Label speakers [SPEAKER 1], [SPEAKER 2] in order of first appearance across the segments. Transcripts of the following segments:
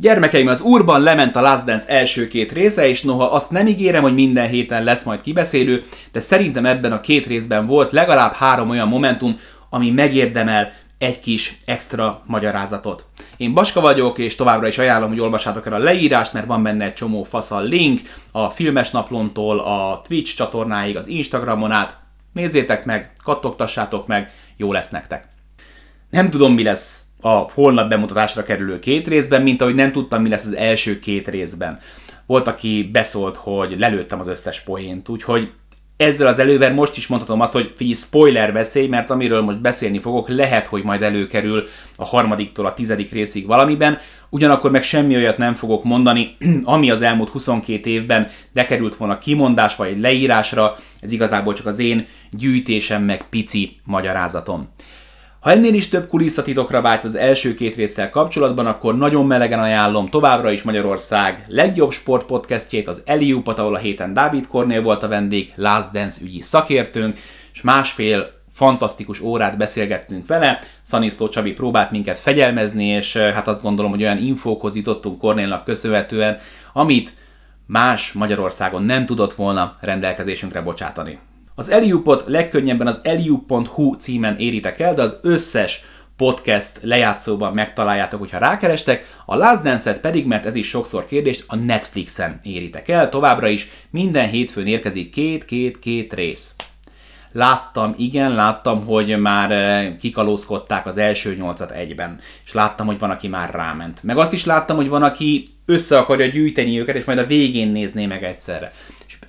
[SPEAKER 1] Gyermekeim, az Urban lement a Last Dance első két része, és noha azt nem ígérem, hogy minden héten lesz majd kibeszélő, de szerintem ebben a két részben volt legalább három olyan momentum, ami megérdemel egy kis extra magyarázatot. Én Baska vagyok, és továbbra is ajánlom, hogy olvassátok el a leírást, mert van benne egy csomó faszal link, a filmes naplontól a Twitch csatornáig, az Instagramon át. Nézzétek meg, kattogtassátok meg, jó lesz nektek. Nem tudom, mi lesz a holnap bemutatásra kerülő két részben, mint ahogy nem tudtam, mi lesz az első két részben. Volt, aki beszólt, hogy lelőttem az összes poént, úgyhogy ezzel az elővel most is mondhatom azt, hogy figyelj, spoiler veszély, mert amiről most beszélni fogok, lehet, hogy majd előkerül a harmadiktól a tizedik részig valamiben, ugyanakkor meg semmi olyat nem fogok mondani, ami az elmúlt 22 évben lekerült volna kimondás vagy leírásra, ez igazából csak az én gyűjtésem meg pici magyarázatom. Ha ennél is több kulisszatitokra vált az első két résszel kapcsolatban, akkor nagyon melegen ajánlom továbbra is Magyarország legjobb sportpodcastjét, az Eliupat, ahol a héten Dávid Kornél volt a vendég, Last Dance ügyi szakértőnk, és másfél fantasztikus órát beszélgettünk vele, Szaniszló Csabi próbált minket fegyelmezni, és eh, hát azt gondolom, hogy olyan infókhoz jutottunk Kornélnak köszönhetően, amit más Magyarországon nem tudott volna rendelkezésünkre bocsátani. Az Eliupot legkönnyebben az eliup.hu címen éritek el, de az összes podcast lejátszóban megtaláljátok, hogyha rákerestek, a Last Dance-et pedig, mert ez is sokszor kérdést, a Netflixen éritek el, továbbra is minden hétfőn érkezik két-két-két rész. Láttam, igen, láttam, hogy már eh, kikalózkodták az első nyolcat egyben, és láttam, hogy van, aki már ráment. Meg azt is láttam, hogy van, aki össze akarja gyűjteni őket, és majd a végén nézné meg egyszerre.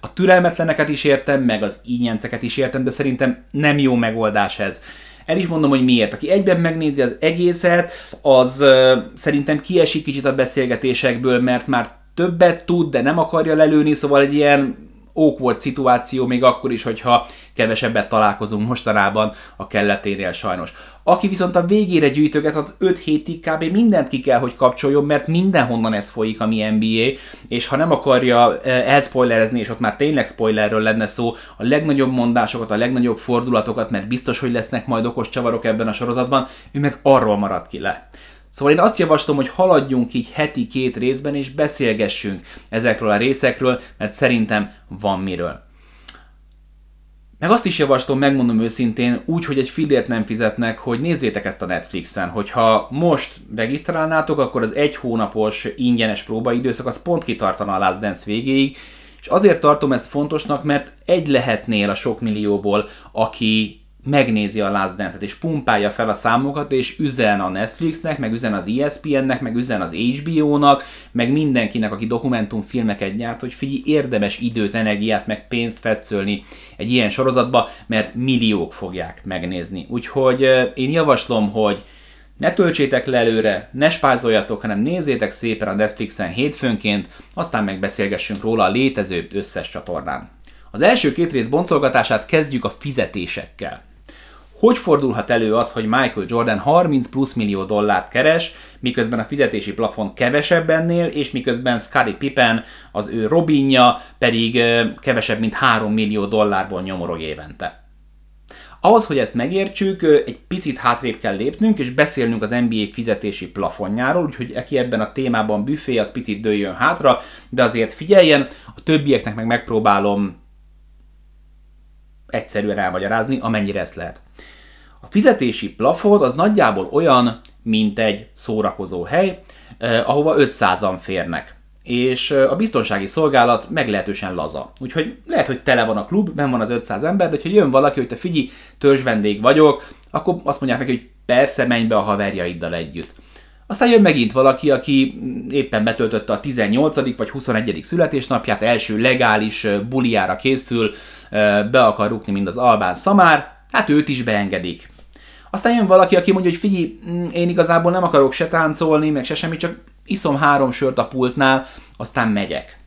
[SPEAKER 1] A türelmetleneket is értem, meg az ínyenceket is értem, de szerintem nem jó megoldás ez. El is mondom, hogy miért. Aki egyben megnézi az egészet, az uh, szerintem kiesik kicsit a beszélgetésekből, mert már többet tud, de nem akarja lelőni, szóval egy ilyen awkward szituáció, még akkor is, hogyha kevesebbet találkozunk mostanában a kelleténél sajnos. Aki viszont a végére gyűjtöget, az 5 hétig kb. mindent ki kell, hogy kapcsoljon, mert mindenhonnan ez folyik, ami NBA, és ha nem akarja e, elspoilerezni, és ott már tényleg spoilerről lenne szó, a legnagyobb mondásokat, a legnagyobb fordulatokat, mert biztos, hogy lesznek majd okos csavarok ebben a sorozatban, ő meg arról marad ki le. Szóval én azt javaslom, hogy haladjunk így heti két részben, és beszélgessünk ezekről a részekről, mert szerintem van miről. Meg azt is javaslom, megmondom őszintén, úgy, hogy egy fillért nem fizetnek, hogy nézzétek ezt a Netflixen. Hogyha most regisztrálnátok, akkor az egy hónapos ingyenes próbaidőszak az pont kitartana a Last Dance végéig, és azért tartom ezt fontosnak, mert egy lehetnél a sok millióból, aki megnézi a Last dance és pumpálja fel a számokat, és üzen a Netflixnek, meg üzen az ESPN-nek, meg üzen az HBO-nak, meg mindenkinek, aki dokumentumfilmeket gyárt, hogy figyelj, érdemes időt, energiát, meg pénzt fetszölni egy ilyen sorozatba, mert milliók fogják megnézni. Úgyhogy én javaslom, hogy ne töltsétek le előre, ne spázoljatok, hanem nézzétek szépen a Netflixen hétfőnként, aztán megbeszélgessünk róla a létező összes csatornán. Az első két rész boncolgatását kezdjük a fizetésekkel. Hogy fordulhat elő az, hogy Michael Jordan 30 plusz millió dollárt keres, miközben a fizetési plafon kevesebb ennél, és miközben Scottie Pippen, az ő Robinja pedig kevesebb, mint 3 millió dollárból nyomorog évente. Ahhoz, hogy ezt megértsük, egy picit hátrébb kell lépnünk, és beszélnünk az NBA fizetési plafonjáról, úgyhogy aki ebben a témában büfé, az picit dőljön hátra, de azért figyeljen, a többieknek meg megpróbálom egyszerűen elmagyarázni, amennyire ezt lehet. A fizetési plafon az nagyjából olyan, mint egy szórakozó hely, eh, ahova 500-an férnek. És eh, a biztonsági szolgálat meglehetősen laza. Úgyhogy lehet, hogy tele van a klub, nem van az 500 ember, de ha jön valaki, hogy te figyelj, vendég vagyok, akkor azt mondják neki, hogy persze menj be a haverjaiddal együtt. Aztán jön megint valaki, aki éppen betöltötte a 18. vagy 21. születésnapját, első legális eh, buliára készül, eh, be akar rúgni mint az albán szamár, hát őt is beengedik. Aztán jön valaki, aki mondja, hogy figyelj, mm, én igazából nem akarok se táncolni, meg se semmi, csak iszom három sört a pultnál, aztán megyek.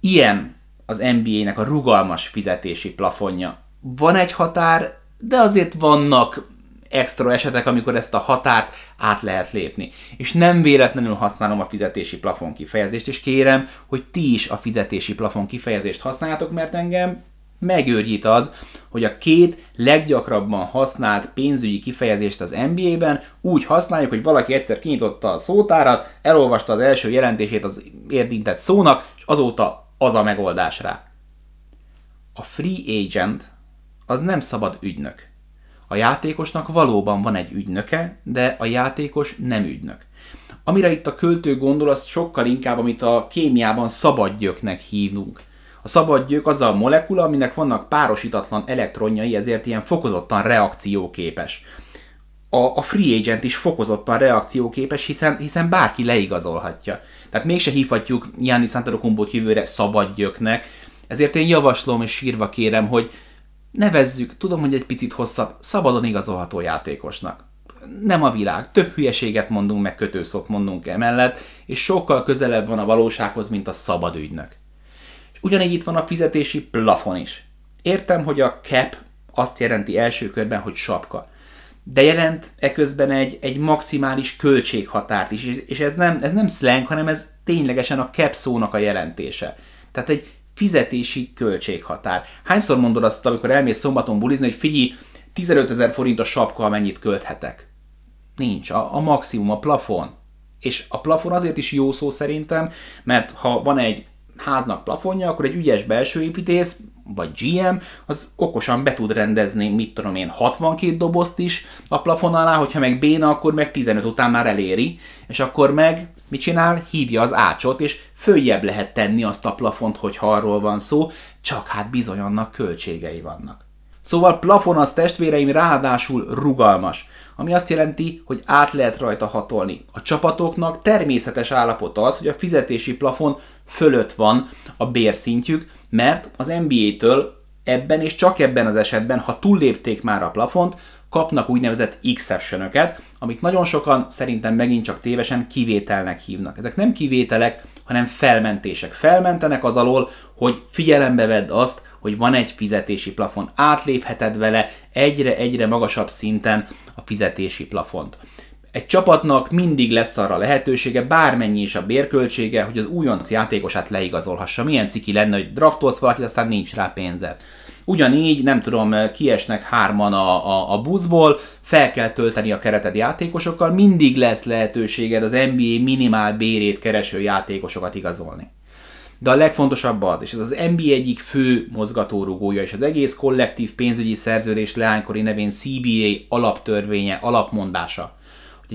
[SPEAKER 1] Ilyen az NBA-nek a rugalmas fizetési plafonja. Van egy határ, de azért vannak extra esetek, amikor ezt a határt át lehet lépni. És nem véletlenül használom a fizetési plafon kifejezést, és kérem, hogy ti is a fizetési plafon kifejezést használjátok, mert engem megőrjít az, hogy a két leggyakrabban használt pénzügyi kifejezést az NBA-ben úgy használjuk, hogy valaki egyszer kinyitotta a szótárat, elolvasta az első jelentését az érdintett szónak, és azóta az a megoldás rá. A free agent az nem szabad ügynök. A játékosnak valóban van egy ügynöke, de a játékos nem ügynök. Amire itt a költő gondol, az sokkal inkább, amit a kémiában szabadgyöknek hívunk – a szabad gyök az a molekula, aminek vannak párosítatlan elektronjai, ezért ilyen fokozottan reakcióképes. A, a free agent is fokozottan reakcióképes, hiszen, hiszen bárki leigazolhatja. Tehát mégse hívhatjuk Giannis Antetokumbót jövőre szabad gyöknek, ezért én javaslom és sírva kérem, hogy nevezzük, tudom, hogy egy picit hosszabb, szabadon igazolható játékosnak nem a világ. Több hülyeséget mondunk, meg kötőszót mondunk emellett, és sokkal közelebb van a valósághoz, mint a szabad ügynök. Ugyanígy itt van a fizetési plafon is. Értem, hogy a cap azt jelenti első körben, hogy sapka. De jelent eközben egy, egy maximális költséghatárt is, és ez nem, ez nem slang, hanem ez ténylegesen a cap szónak a jelentése. Tehát egy fizetési költséghatár. Hányszor mondod azt, amikor elmész szombaton bulizni, hogy figyelj, 15 ezer forint a sapka, amennyit költhetek? Nincs. A, a maximum, a plafon. És a plafon azért is jó szó szerintem, mert ha van egy háznak plafonja, akkor egy ügyes belső építész, vagy GM, az okosan be tud rendezni, mit tudom én, 62 dobozt is a plafon alá, hogyha meg béna, akkor meg 15 után már eléri, és akkor meg mit csinál? Hívja az ácsot, és följebb lehet tenni azt a plafont, hogyha arról van szó, csak hát bizony annak költségei vannak. Szóval plafon az testvéreim ráadásul rugalmas, ami azt jelenti, hogy át lehet rajta hatolni. A csapatoknak természetes állapota az, hogy a fizetési plafon fölött van a bérszintjük, mert az NBA-től ebben és csak ebben az esetben, ha túllépték már a plafont, kapnak úgynevezett exception amit nagyon sokan szerintem megint csak tévesen kivételnek hívnak. Ezek nem kivételek, hanem felmentések. Felmentenek az alól, hogy figyelembe vedd azt, hogy van egy fizetési plafon. Átlépheted vele egyre-egyre magasabb szinten a fizetési plafont. Egy csapatnak mindig lesz arra lehetősége, bármennyi is a bérköltsége, hogy az újonc játékosát leigazolhassa. Milyen ciki lenne, hogy draftolsz valakit, aztán nincs rá pénze. Ugyanígy, nem tudom, kiesnek hárman a, a, a buszból, fel kell tölteni a kereted játékosokkal, mindig lesz lehetőséged az NBA minimál bérét kereső játékosokat igazolni. De a legfontosabb az, és ez az NBA egyik fő mozgatórugója, és az egész kollektív pénzügyi szerződés leánykori nevén CBA alaptörvénye, alapmondása,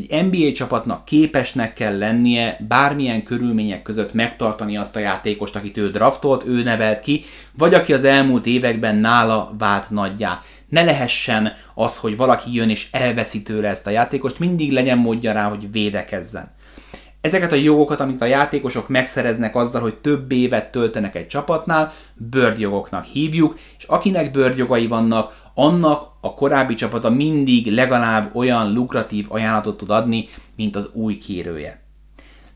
[SPEAKER 1] egy NBA csapatnak képesnek kell lennie bármilyen körülmények között megtartani azt a játékost, akit ő draftolt, ő nevelt ki, vagy aki az elmúlt években nála vált nagyjá. Ne lehessen az, hogy valaki jön és elveszi tőle ezt a játékost, mindig legyen módja rá, hogy védekezzen. Ezeket a jogokat, amit a játékosok megszereznek azzal, hogy több évet töltenek egy csapatnál, bőrdjogoknak hívjuk, és akinek bőrdjogai vannak, annak a korábbi csapata mindig legalább olyan lukratív ajánlatot tud adni, mint az új kérője.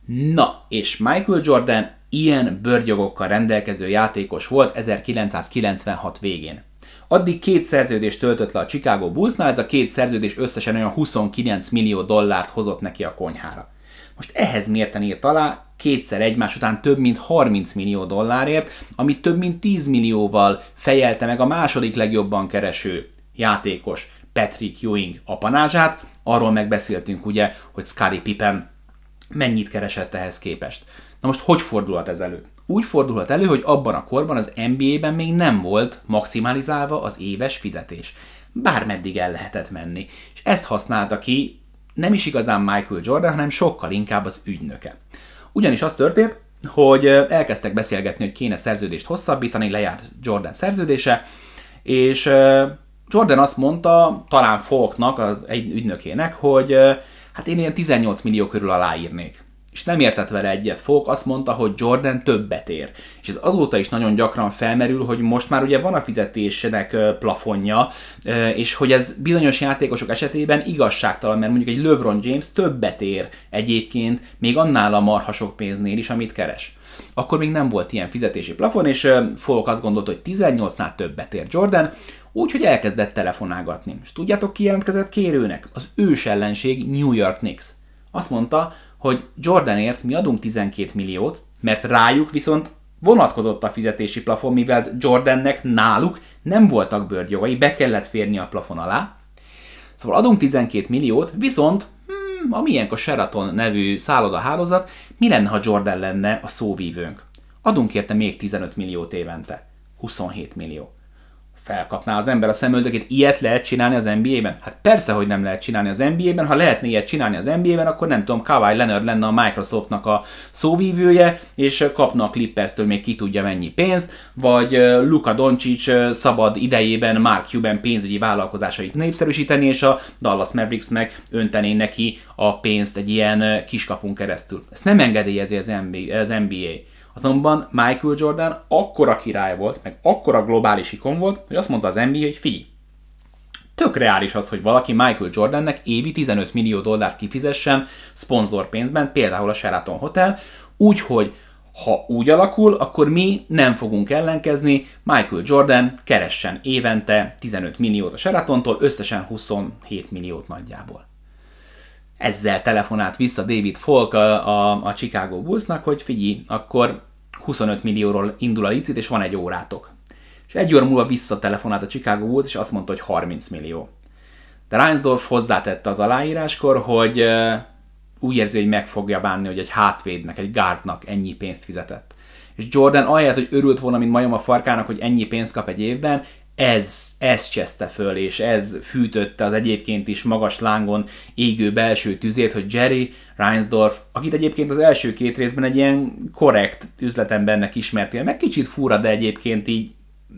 [SPEAKER 1] Na, és Michael Jordan ilyen bőrgyogokkal rendelkező játékos volt 1996 végén. Addig két szerződést töltött le a Chicago Bullsnál, ez a két szerződés összesen olyan 29 millió dollárt hozott neki a konyhára. Most ehhez mérten írt alá kétszer egymás után több mint 30 millió dollárért, amit több mint 10 millióval fejelte meg a második legjobban kereső játékos Patrick Ewing apanázsát, arról megbeszéltünk ugye, hogy Scary Pippen mennyit keresett ehhez képest. Na most hogy fordulhat ez elő? Úgy fordulhat elő, hogy abban a korban az NBA-ben még nem volt maximalizálva az éves fizetés. Bármeddig el lehetett menni. És ezt használta ki nem is igazán Michael Jordan, hanem sokkal inkább az ügynöke. Ugyanis az történt, hogy elkezdtek beszélgetni, hogy kéne szerződést hosszabbítani, lejárt Jordan szerződése, és Jordan azt mondta, talán Falknak, az egy ügynökének, hogy hát én ilyen 18 millió körül aláírnék és nem értett vele egyet. Fogok azt mondta, hogy Jordan többet ér. És ez azóta is nagyon gyakran felmerül, hogy most már ugye van a fizetésének plafonja, és hogy ez bizonyos játékosok esetében igazságtalan, mert mondjuk egy LeBron James többet ér egyébként, még annál a marhasok pénznél is, amit keres akkor még nem volt ilyen fizetési plafon, és Folk azt gondolta, hogy 18-nál többet ér Jordan, úgyhogy elkezdett telefonálgatni. És tudjátok, ki jelentkezett kérőnek? Az ős ellenség New York Knicks. Azt mondta, hogy Jordanért mi adunk 12 milliót, mert rájuk viszont vonatkozott a fizetési plafon, mivel Jordannek náluk nem voltak bőrgyogai, be kellett férni a plafon alá. Szóval adunk 12 milliót, viszont hmm, a milyen a Sheraton nevű szállodahálózat, mi lenne, ha Jordan lenne a szóvívőnk? Adunk érte még 15 milliót évente. 27 millió felkapná az ember a szemöldökét, ilyet lehet csinálni az NBA-ben? Hát persze, hogy nem lehet csinálni az NBA-ben, ha lehetne ilyet csinálni az NBA-ben, akkor nem tudom, Kawhi Leonard lenne a Microsoftnak a szóvívője, és kapna a clippers még ki tudja mennyi pénzt, vagy Luka Doncic szabad idejében Mark Cuban pénzügyi vállalkozásait népszerűsíteni, és a Dallas Mavericks meg öntené neki a pénzt egy ilyen kiskapunk keresztül. Ezt nem engedélyezi az NBA. Azonban Michael Jordan akkora király volt, meg akkora globális ikon volt, hogy azt mondta az NBA, hogy figyelj, tök reális az, hogy valaki Michael Jordannek évi 15 millió dollárt kifizessen szponzorpénzben, például a Sheraton Hotel, úgyhogy ha úgy alakul, akkor mi nem fogunk ellenkezni, Michael Jordan keressen évente 15 milliót a Sheratontól összesen 27 milliót nagyjából ezzel telefonált vissza David Folk a, a, a Chicago Bullsnak, hogy figyelj, akkor 25 millióról indul a licit, és van egy órátok. És egy óra múlva visszatelefonált a Chicago Bulls, és azt mondta, hogy 30 millió. De Reinsdorf hozzátette az aláíráskor, hogy úgy érzi, hogy meg fogja bánni, hogy egy hátvédnek, egy gárdnak ennyi pénzt fizetett. És Jordan ahelyett, hogy örült volna, mint majom a farkának, hogy ennyi pénzt kap egy évben, ez, ez cseszte föl, és ez fűtötte az egyébként is magas lángon égő belső tüzét, hogy Jerry Reinsdorf, akit egyébként az első két részben egy ilyen korrekt üzletembernek ismertél, meg kicsit fura, de egyébként így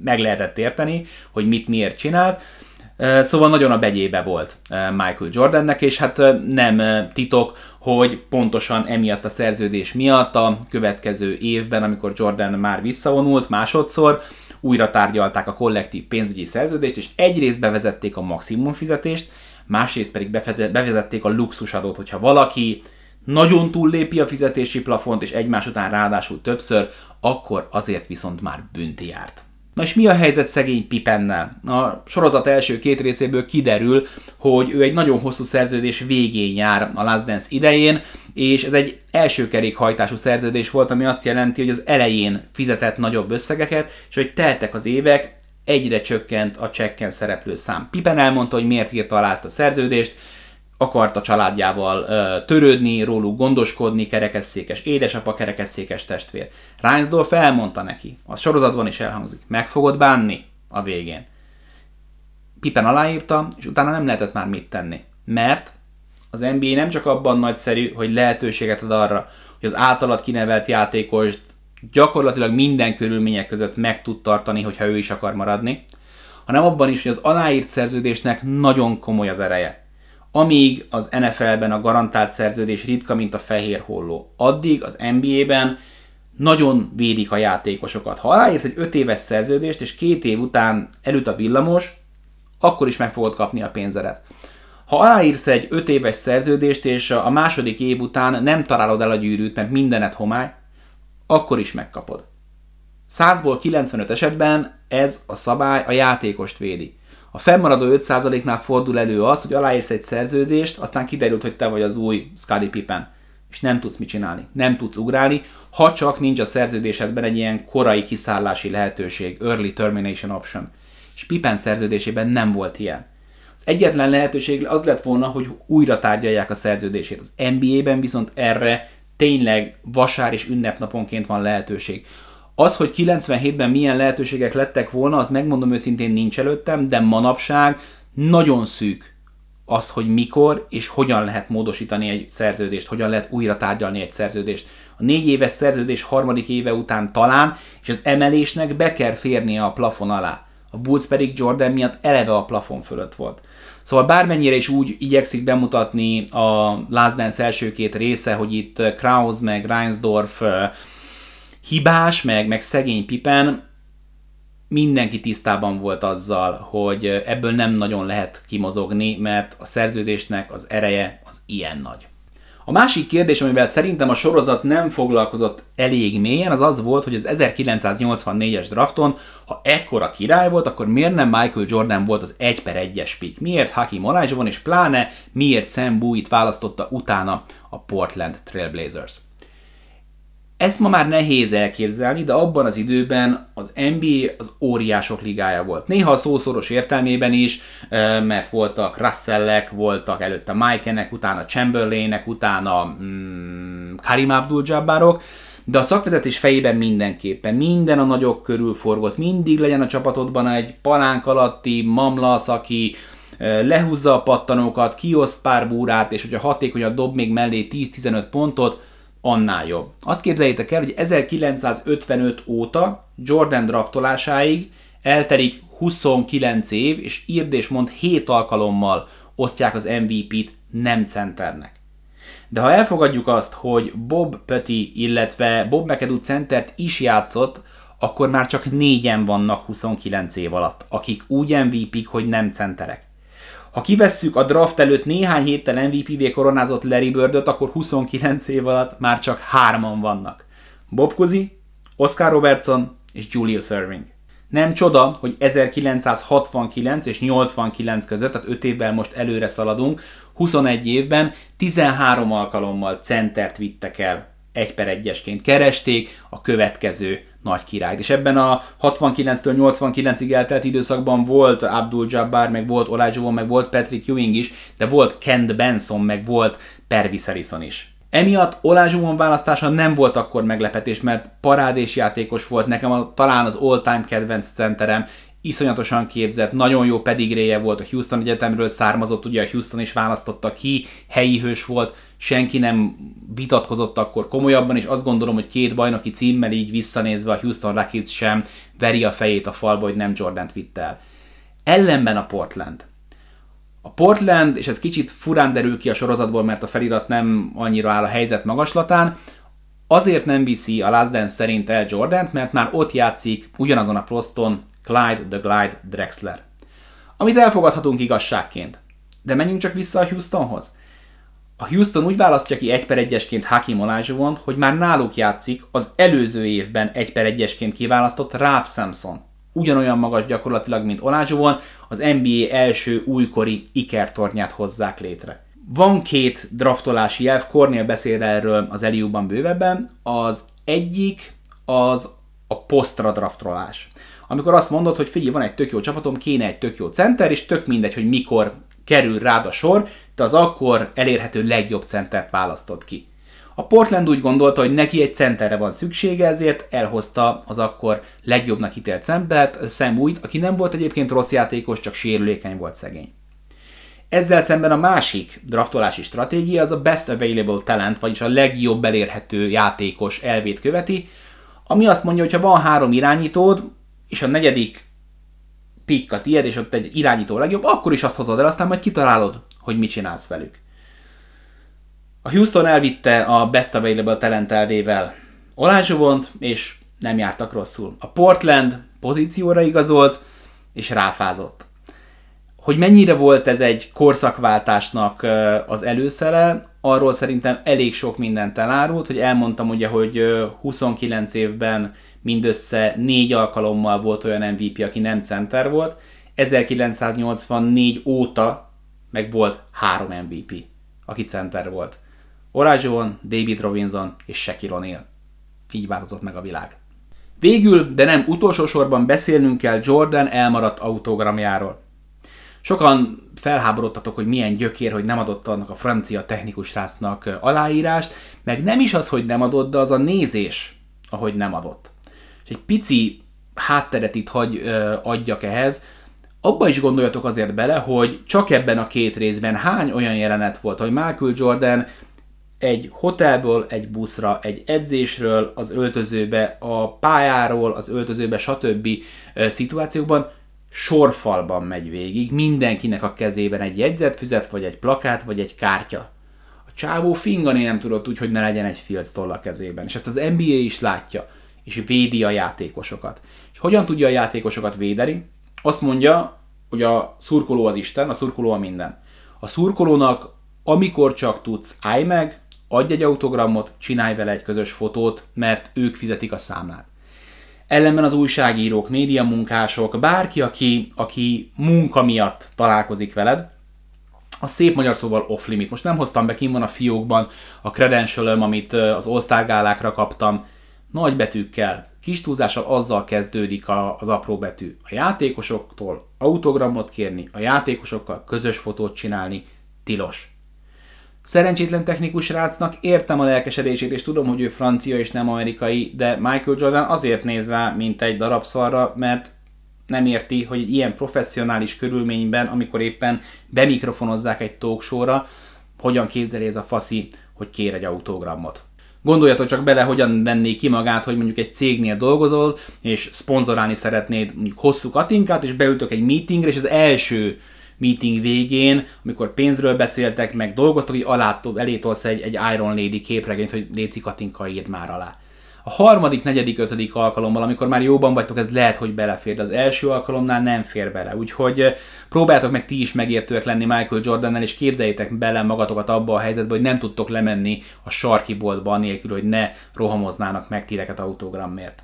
[SPEAKER 1] meg lehetett érteni, hogy mit miért csinált, Szóval nagyon a begyébe volt Michael Jordannek, és hát nem titok, hogy pontosan emiatt a szerződés miatt a következő évben, amikor Jordan már visszavonult másodszor, újra tárgyalták a kollektív pénzügyi szerződést, és egyrészt bevezették a maximum fizetést, másrészt pedig bevezették a luxusadót, hogyha valaki nagyon túllépi a fizetési plafont, és egymás után ráadásul többször, akkor azért viszont már bünti járt. Na és mi a helyzet szegény Pipennel? A sorozat első két részéből kiderül, hogy ő egy nagyon hosszú szerződés végén jár a Last Dance idején, és ez egy első kerékhajtású szerződés volt, ami azt jelenti, hogy az elején fizetett nagyobb összegeket, és hogy teltek az évek, egyre csökkent a csekken szereplő szám. Pippen elmondta, hogy miért írta alá ezt a szerződést, akart a családjával ö, törődni, róluk gondoskodni, kerekesszékes édesapa, kerekesszékes testvér. Reinsdorf elmondta neki, a sorozatban is elhangzik, meg fogod bánni a végén. Pippen aláírta, és utána nem lehetett már mit tenni. Mert az NBA nem csak abban nagyszerű, hogy lehetőséget ad arra, hogy az általad kinevelt játékos gyakorlatilag minden körülmények között meg tud tartani, hogyha ő is akar maradni, hanem abban is, hogy az aláírt szerződésnek nagyon komoly az ereje amíg az NFL-ben a garantált szerződés ritka, mint a fehér holló, addig az NBA-ben nagyon védik a játékosokat. Ha aláírsz egy 5 éves szerződést, és két év után előtt a villamos, akkor is meg fogod kapni a pénzedet. Ha aláírsz egy 5 éves szerződést, és a második év után nem találod el a gyűrűt, mert mindenet homály, akkor is megkapod. 100-ból 95 esetben ez a szabály a játékost védi. A fennmaradó 5%-nál fordul elő az, hogy aláírsz egy szerződést, aztán kiderült, hogy te vagy az új Scottie Pippen, és nem tudsz mit csinálni, nem tudsz ugrálni, ha csak nincs a szerződésedben egy ilyen korai kiszállási lehetőség, early termination option. És Pippen szerződésében nem volt ilyen. Az egyetlen lehetőség az lett volna, hogy újra tárgyalják a szerződését. Az NBA-ben viszont erre tényleg vasár és ünnepnaponként van lehetőség. Az, hogy 97-ben milyen lehetőségek lettek volna, az megmondom őszintén nincs előttem, de manapság nagyon szűk az, hogy mikor és hogyan lehet módosítani egy szerződést, hogyan lehet újra tárgyalni egy szerződést. A négy éves szerződés harmadik éve után talán, és az emelésnek be kell férnie a plafon alá. A Bulls pedig Jordan miatt eleve a plafon fölött volt. Szóval bármennyire is úgy igyekszik bemutatni a Last Dance első két része, hogy itt Kraus meg Reinsdorf hibás, meg, meg szegény Pippen mindenki tisztában volt azzal, hogy ebből nem nagyon lehet kimozogni, mert a szerződésnek az ereje az ilyen nagy. A másik kérdés, amivel szerintem a sorozat nem foglalkozott elég mélyen, az az volt, hogy az 1984-es drafton, ha ekkora király volt, akkor miért nem Michael Jordan volt az 1 per 1-es pick? Miért Haki van és pláne miért Sam Bowie-t választotta utána a Portland Trailblazers? Ezt ma már nehéz elképzelni, de abban az időben az NBA az óriások ligája volt. Néha a szószoros értelmében is, mert voltak Russellek, voltak előtte Mike-enek, utána Chamberlainek, utána mm, Karim Abdul-Jabbarok, de a szakvezetés fejében mindenképpen minden a nagyok körül forgott, mindig legyen a csapatodban egy palánk alatti mamlasz, aki lehúzza a pattanókat, kioszt pár búrát, és hogyha hatékonyan dob még mellé 10-15 pontot, annál jobb. Azt képzeljétek el, hogy 1955 óta Jordan draftolásáig elterik 29 év, és írd és mond 7 alkalommal osztják az MVP-t nem centernek. De ha elfogadjuk azt, hogy Bob Petty, illetve Bob McAdoo centert is játszott, akkor már csak négyen vannak 29 év alatt, akik úgy MVP-k, hogy nem centerek. Ha kivesszük a draft előtt néhány héttel MVP-vé koronázott Larry Birdöt, akkor 29 év alatt már csak hárman vannak. Bob Cousy, Oscar Robertson és Julius Irving. Nem csoda, hogy 1969 és 89 között, tehát 5 évvel most előre szaladunk, 21 évben 13 alkalommal centert vittek el egy per egyesként. Keresték a következő nagy királyt. És ebben a 69-től 89-ig eltelt időszakban volt Abdul Jabbar, meg volt Olajuwon, meg volt Patrick Ewing is, de volt Kent Benson, meg volt Pervis Harrison is. Emiatt Olajuwon választása nem volt akkor meglepetés, mert parádés játékos volt, nekem a, talán az all-time kedvenc centerem, iszonyatosan képzett, nagyon jó pedigréje volt, a Houston Egyetemről származott, ugye a Houston is választotta ki, helyi hős volt, senki nem vitatkozott akkor komolyabban, és azt gondolom, hogy két bajnoki címmel így visszanézve a Houston Rockets sem veri a fejét a falba, hogy nem Jordant vitt el. Ellenben a Portland. A Portland, és ez kicsit furán derül ki a sorozatból, mert a felirat nem annyira áll a helyzet magaslatán, azért nem viszi a Last Dance szerint el Jordant, mert már ott játszik ugyanazon a proszton Clyde the Glide Drexler. Amit elfogadhatunk igazságként. De menjünk csak vissza a Houstonhoz a Houston úgy választja ki 1 per 1-esként Hakim Olajuwont, hogy már náluk játszik az előző évben 1 per 1-esként kiválasztott Ralph Samson. Ugyanolyan magas gyakorlatilag, mint Olajuwon, az NBA első újkori ikertornyát hozzák létre. Van két draftolási jelv, Cornél beszél erről az Eliúban bővebben. Az egyik az a posztra draftolás. Amikor azt mondod, hogy figyelj, van egy tök jó csapatom, kéne egy tök jó center, és tök mindegy, hogy mikor kerül rád a sor, te az akkor elérhető legjobb centert választod ki. A Portland úgy gondolta, hogy neki egy centerre van szüksége, ezért elhozta az akkor legjobbnak ítélt szembet, Sam Wood, aki nem volt egyébként rossz játékos, csak sérülékeny volt szegény. Ezzel szemben a másik draftolási stratégia az a Best Available Talent, vagyis a legjobb elérhető játékos elvét követi, ami azt mondja, hogy ha van három irányítód, és a negyedik pikk a tiéd, és ott egy irányító legjobb, akkor is azt hozod el, aztán majd kitalálod, hogy mit csinálsz velük. A Houston elvitte a Best Available talent elvével Olázsubont, és nem jártak rosszul. A Portland pozícióra igazolt, és ráfázott. Hogy mennyire volt ez egy korszakváltásnak az előszere, arról szerintem elég sok mindent elárult, hogy elmondtam ugye, hogy 29 évben mindössze négy alkalommal volt olyan MVP, aki nem center volt, 1984 óta meg volt három MVP, aki center volt. Olajuwon, David Robinson és Shaquille O'Neal. Így változott meg a világ. Végül, de nem utolsó sorban beszélnünk kell Jordan elmaradt autogramjáról. Sokan felháborodtatok, hogy milyen gyökér, hogy nem adott annak a francia technikus rásznak aláírást, meg nem is az, hogy nem adott, de az a nézés, ahogy nem adott. És egy pici hátteret itt hagy ö, adjak ehhez, abba is gondoljatok azért bele, hogy csak ebben a két részben hány olyan jelenet volt, hogy Michael Jordan egy hotelből, egy buszra, egy edzésről, az öltözőbe, a pályáról, az öltözőbe, stb. szituációkban sorfalban megy végig, mindenkinek a kezében egy jegyzetfüzet, vagy egy plakát, vagy egy kártya. A csávó fingani nem tudott úgy, hogy ne legyen egy Fields toll a kezében, és ezt az NBA is látja, és védi a játékosokat. És hogyan tudja a játékosokat védeni? Azt mondja, hogy a szurkoló az Isten, a szurkoló a minden. A szurkolónak, amikor csak tudsz, állj meg, adj egy autogramot, csinálj vele egy közös fotót, mert ők fizetik a számlát. Ellenben az újságírók, médiamunkások, bárki, aki, aki munka miatt találkozik veled, a szép magyar szóval off limit. Most nem hoztam be, kim van a fiókban a credentialöm, amit az All kaptam, nagy betűkkel, Kis túlzással azzal kezdődik a, az apró betű. A játékosoktól autogramot kérni, a játékosokkal közös fotót csinálni tilos. Szerencsétlen technikus rácnak értem a lelkesedését, és tudom, hogy ő francia és nem amerikai, de Michael Jordan azért néz rá, mint egy darab szarra, mert nem érti, hogy egy ilyen professzionális körülményben, amikor éppen bemikrofonozzák egy talk hogyan képzeli ez a faszi, hogy kér egy autogramot. Gondoljatok csak bele, hogyan venné ki magát, hogy mondjuk egy cégnél dolgozol, és szponzorálni szeretnéd mondjuk hosszú katinkát, és beültök egy meetingre, és az első meeting végén, amikor pénzről beszéltek, meg dolgoztak, hogy alá, elétolsz egy, egy Iron Lady képregényt, hogy Léci Katinka írd már alá. A harmadik, negyedik, ötödik alkalommal, amikor már jóban vagytok, ez lehet, hogy belefér, de az első alkalomnál nem fér bele. Úgyhogy próbáltok meg ti is megértőek lenni Michael Jordannel, és képzeljétek bele magatokat abba a helyzetbe, hogy nem tudtok lemenni a sarki boltba anélkül, hogy ne rohamoznának meg titeket autogramért.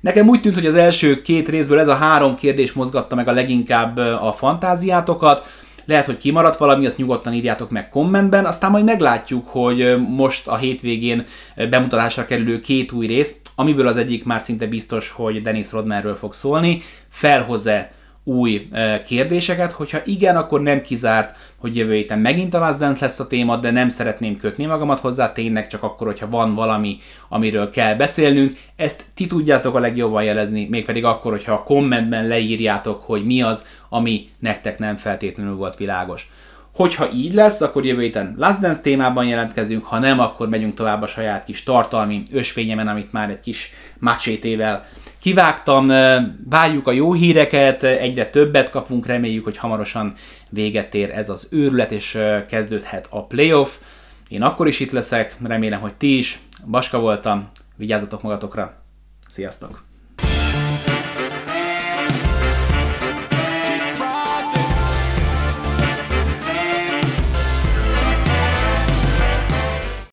[SPEAKER 1] Nekem úgy tűnt, hogy az első két részből ez a három kérdés mozgatta meg a leginkább a fantáziátokat, lehet, hogy kimaradt valami, azt nyugodtan írjátok meg kommentben, aztán majd meglátjuk, hogy most a hétvégén bemutatásra kerülő két új rész, amiből az egyik már szinte biztos, hogy Dennis Rodmanről fog szólni, felhoz-e új kérdéseket, hogyha igen, akkor nem kizárt, hogy jövő héten megint a Last Dance lesz a téma, de nem szeretném kötni magamat hozzá, tényleg csak akkor, hogyha van valami, amiről kell beszélnünk. Ezt ti tudjátok a legjobban jelezni, mégpedig akkor, hogyha a kommentben leírjátok, hogy mi az, ami nektek nem feltétlenül volt világos. Hogyha így lesz, akkor jövő héten Last Dance témában jelentkezünk, ha nem, akkor megyünk tovább a saját kis tartalmi ösvényemen, amit már egy kis macsétével kivágtam. Várjuk a jó híreket, egyre többet kapunk, reméljük, hogy hamarosan véget ér ez az őrület, és kezdődhet a playoff. Én akkor is itt leszek, remélem, hogy ti is. Baska voltam, vigyázzatok magatokra, sziasztok!